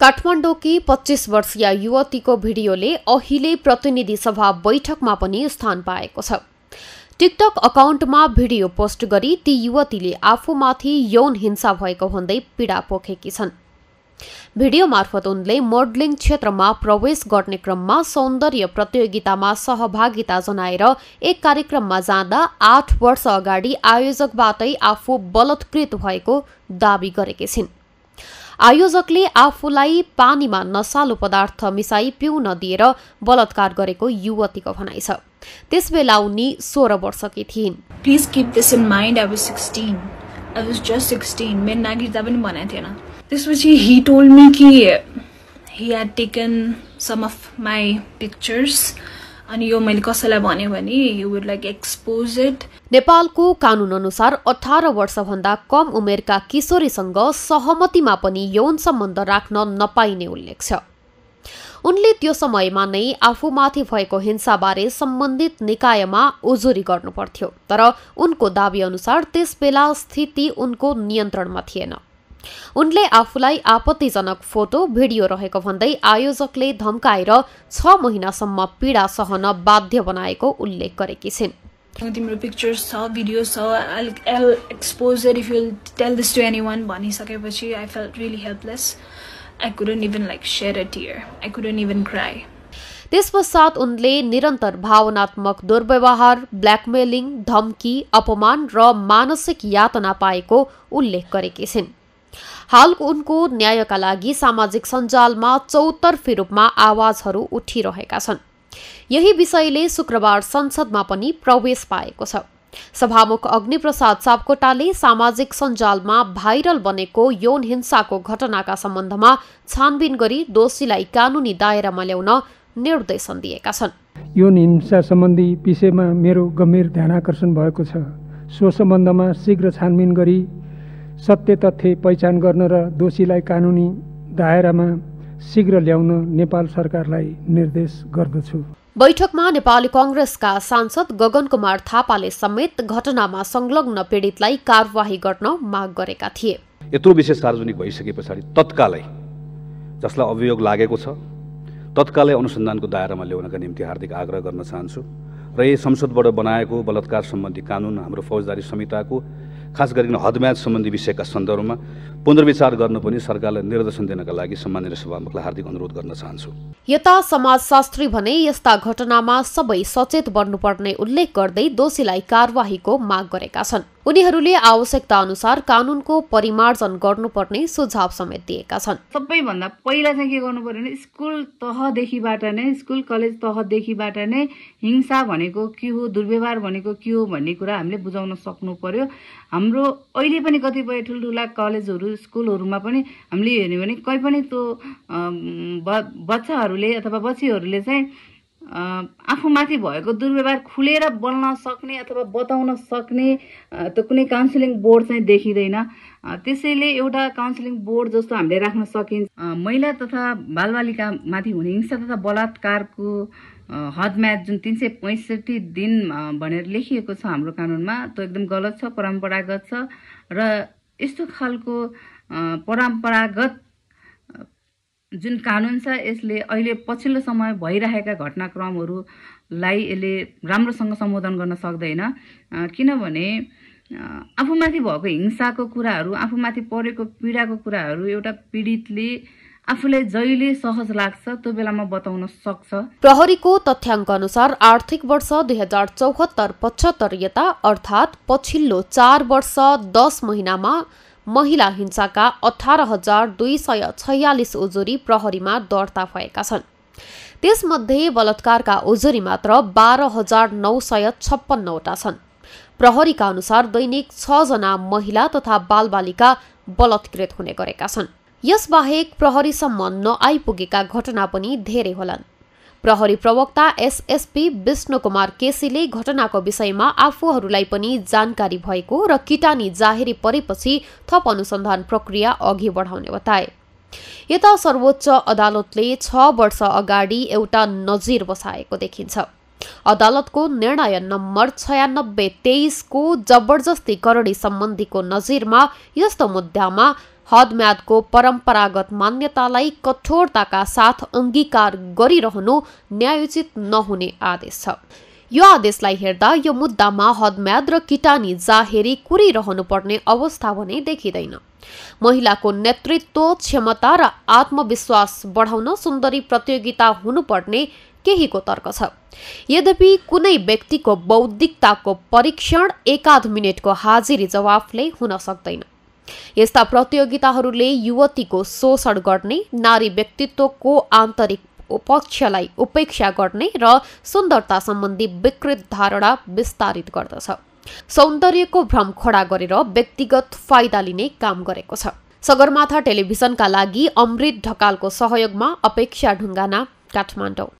काठमाडौँकी पच्चिस वर्षीय युवतीको भिडियोले अहिले प्रतिनिधि सभा बैठकमा पनि स्थान पाएको छ टिकटक अकाउन्टमा भिडियो पोस्ट गरी ती युवतीले आफूमाथि यौन हिंसा भएको भन्दै पीडा पोखेकी छन् भिडियो मार्फत उनले मोडलिङ क्षेत्रमा प्रवेश गर्ने क्रममा सौन्दर्य प्रतियोगितामा सहभागिता जनाएर एक कार्यक्रममा जाँदा आठ वर्ष अगाडि आयोजकबाटै आफू बलत्कृत भएको दावी गरेकी छिन् आयोजकले आफूलाई पानीमा नसालु पदार्थ मिसाई पिउन दिएर बलात्कार गरेको युवतीको भनाइ छ त्यसबेला उनी सोह्र वर्षकी थिइन् please keep this in mind I was sixteen I was just sixteen मेरो नागिर्दा पनि भनेको थिएन त्यसपछि हि टोल्ड मी कि he had taken some of my pictures अनि यो मैले कसैलाई भन्यो भने you would like expose it नेपालको कानुन अनुसार अठार वर्षभन्दा कम उमेरका किशोरीसँग सहमतिमा पनि यौन सम्बन्ध राख्न नपाइने उल्लेख छ उनले त्यो समयमा नै आफूमाथि भएको हिंसाबारे सम्बन्धित निकायमा उजुरी गर्नुपर्थ्यो तर उनको दावी अनुसार त्यस बेला स्थिति उनको नियन्त्रणमा थिएन उनले आफूलाई आपत्तिजनक फोटो भिडियो रहेको भन्दै आयोजकले धम्काएर छ महिनासम्म पीडा सहन बाध्य बनाएको उल्लेख गरेकी छिन् तिम्रो पिक्चर्स छ भिडियो छ आइल एल exposure if you tell this to anyone भनिसकेपछि I fell really helpless I couldn't even like share it here I couldn't even cry त्यस पश्चात उनले निरन्तर भावनात्मक दुर्व्यवहार ब्ल्याकमेलिङ धम्की अपमान र मानसिक यातना पाएको उल्लेख गरेकी छिन् हाल उनको न्यायका लागि सामाजिक सञ्जालमा चौतर्फी रूपमा आवाजहरू उठिरहेका छन् यही विषयले शुक्रबार संसदमा पनि प्रवेश पाएको छ सभामुख अग्निप्रसाद सापकोटाले सामाजिक सञ्जालमा भाइरल बनेको यौन हिंसाको घटनाका सम्बन्धमा छानबिन गरी दोषीलाई कानुनी दायरामा ल्याउन निर्देशन दिएका छन् यौन हिंसा सम्बन्धी विषयमा मेरो गम्भीर ध्यान आकर्षण भएको छ सो सम्बन्धमा शीघ्र छानबिन गरी सत्य तथ्य पहिचान गर्न र दोषीलाई कानुनी दायरामा शीघ्र ल्याउन नेपाल सरकारलाई निर्देश गर्दछु बैठकमा नेपाली कंग्रेसका सांसद गगन कुमार थापाले समेत घटनामा संलग्न पीडितलाई कार्यवाही गर्न माग गरेका थिए यत्रो विशेष सार्वजनिक भइसके पछाडि तत्कालै जसलाई अभियोग लागेको छ तत्कालै अनुसन्धानको दायरामा ल्याउनका निम्ति हार्दिक आग्रह गर्न चाहन्छु र यही संसदबाट बनाएको बलात्कार सम्बन्धी कानुन हाम्रो फौजदारी संहिताको खास गरिकन हदम्याज सम्बन्धी विषयका सन्दर्भमा पुनर्विचार गर्न पनि सरकारलाई निर्देशन दिनका लागि सम्मान्य सभामुखलाई हार्दिक अनुरोध गर्न चाहन्छु यता समाजशास्त्री भने यस्ता घटनामा सबै सचेत बन्नुपर्ने उल्लेख गर्दै दोषीलाई कार्यवाहीको माग गरेका छन् उनीहरूले आवश्यकता अनुसार कानूनको परिमार्जन गर्नुपर्ने सुझाव समेत दिएका छन् सबैभन्दा पहिला चाहिँ के गर्नु पर्यो भने स्कुल तहदेखिबाट नै स्कुल कलेज तहदेखिबाट नै हिंसा भनेको के हो दुर्व्यवहार भनेको के हो भन्ने कुरा हामीले बुझाउन सक्नु पर्यो हाम्रो अहिले पनि कतिपय ठुल्ठुला कलेजहरू स्कुलहरूमा पनि हामीले हेऱ्यौँ भने कहीँ पनि त्यो बच्चाहरूले अथवा बच्चीहरूले चाहिँ आफूमाथि भएको दुर्व्यवहार खुलेर बोल्न सक्ने अथवा बताउन सक्ने त कुनै काउन्सिलिङ बोर्ड चाहिँ देखिँदैन त्यसैले एउटा काउन्सिलिङ बोर्ड जस्तो हामीले राख्न सकिन्छ महिला तथा बालबालिकामाथि हुने हिंसा तथा बलात्कारको हदमा जुन तिन सय पैँसठी दिन भनेर लेखिएको छ हाम्रो कानुनमा त्यो एकदम गलत छ परम्परागत छ र यस्तो खालको परम्परागत जुन कानुन छ यसले अहिले पछिल्लो समय भइरहेका घटनाक्रमहरूलाई यसले राम्रोसँग सम्बोधन गर्न सक्दैन किनभने आफूमाथि भएको हिंसाको कुराहरू आफूमाथि परेको पीडाको कुराहरू एउटा पीडितले आफूलाई जहिले सहज लाग्छ त्यो बेलामा बताउन सक्छ प्रहरीको तथ्याङ्क अनुसार आर्थिक वर्ष दुई हजार चौहत्तर पचहत्तर यता अर्थात् पछिल्लो चार वर्ष दस महिनामा महिला हिंसाका अठार हजार दुई सय छयालिस उजुरी प्रहरीमा दर्ता भएका छन् त्यसमध्ये बलात्कारका उजुरी मात्र बाह्र हजार नौ सय छप्पन्नवटा छन् प्रहरीका अनुसार दैनिक छजना महिला तथा बालबालिका बलात्कृत हुने गरेका छन् यसबाहेक प्रहरीसम्म नआइपुगेका घटना पनि धेरै होलान् प्रहरी प्रवक्ता एसएसपी विष्णु कुमार केसीले घटनाको विषयमा आफूहरूलाई पनि जानकारी भएको र किटानी जाहेरी परेपछि थप अनुसन्धान प्रक्रिया अघि बढाउने बताए यता सर्वोच्च अदालतले छ वर्ष अगाडि एउटा नजिर बसाएको देखिन्छ अदालतको निर्णय नम्बर छयानब्बे तेइसको जबरजस्ती सम्बन्धीको नजिरमा यस्तो मुद्दामा हदम्यादको परम्परागत मान्यतालाई कठोरताका साथ अङ्गीकार गरिरहनु न्यायोचित नहुने आदेश छ यो आदेशलाई हेर्दा यो मुद्दामा हदम्याद र किटानी जाहेरी कुरिरहनु पर्ने अवस्था भने देखिँदैन महिलाको नेतृत्व क्षमता र आत्मविश्वास बढाउन सुन्दरी प्रतियोगिता हुनुपर्ने केहीको तर्क छ यद्यपि कुनै व्यक्तिको बौद्धिकताको परीक्षण एकाध मिनटको हाजिरी जवाफले हुन सक्दैन यस्ता प्रतियोगिताहरूले युवतीको शोषण गर्ने नारी व्यक्तित्वको आन्तरिक पक्षलाई उपेक्षा गर्ने र सुन्दरता सम्बन्धी विकृत धारणा विस्तारित गर्दछ सौन्दर्यको भ्रम खडा गरेर व्यक्तिगत फाइदा लिने काम गरेको छ सगरमाथा टेलिभिजनका लागि अमृत ढकालको सहयोगमा अपेक्षा ढुङ्गाना काठमाडौँ